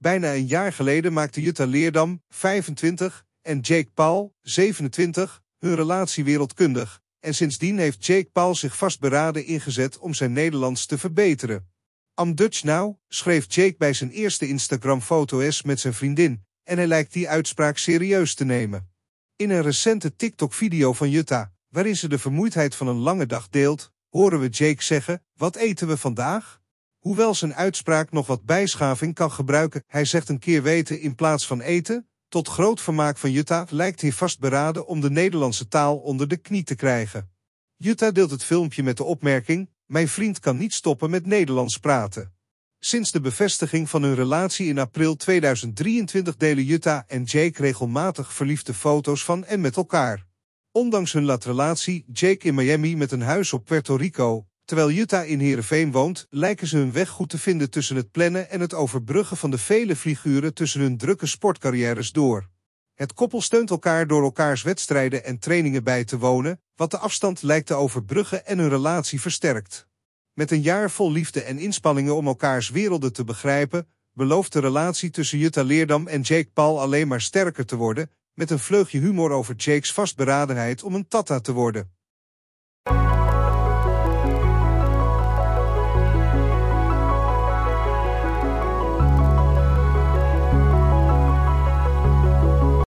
Bijna een jaar geleden maakten Jutta Leerdam, 25, en Jake Paul, 27, hun relatie wereldkundig. En sindsdien heeft Jake Paul zich vastberaden ingezet om zijn Nederlands te verbeteren. Am Dutch Now schreef Jake bij zijn eerste Instagram-foto's met zijn vriendin en hij lijkt die uitspraak serieus te nemen. In een recente TikTok-video van Jutta, waarin ze de vermoeidheid van een lange dag deelt, horen we Jake zeggen, wat eten we vandaag? Hoewel zijn uitspraak nog wat bijschaving kan gebruiken, hij zegt een keer weten in plaats van eten, tot groot vermaak van Jutta lijkt hij vastberaden om de Nederlandse taal onder de knie te krijgen. Jutta deelt het filmpje met de opmerking, mijn vriend kan niet stoppen met Nederlands praten. Sinds de bevestiging van hun relatie in april 2023 delen Jutta en Jake regelmatig verliefde foto's van en met elkaar. Ondanks hun laat relatie, Jake in Miami met een huis op Puerto Rico, Terwijl Jutta in Heerenveen woont, lijken ze hun weg goed te vinden tussen het plannen en het overbruggen van de vele figuren tussen hun drukke sportcarrières door. Het koppel steunt elkaar door elkaars wedstrijden en trainingen bij te wonen, wat de afstand lijkt te overbruggen en hun relatie versterkt. Met een jaar vol liefde en inspanningen om elkaars werelden te begrijpen, belooft de relatie tussen Jutta Leerdam en Jake Paul alleen maar sterker te worden, met een vleugje humor over Jake's vastberadenheid om een tata te worden.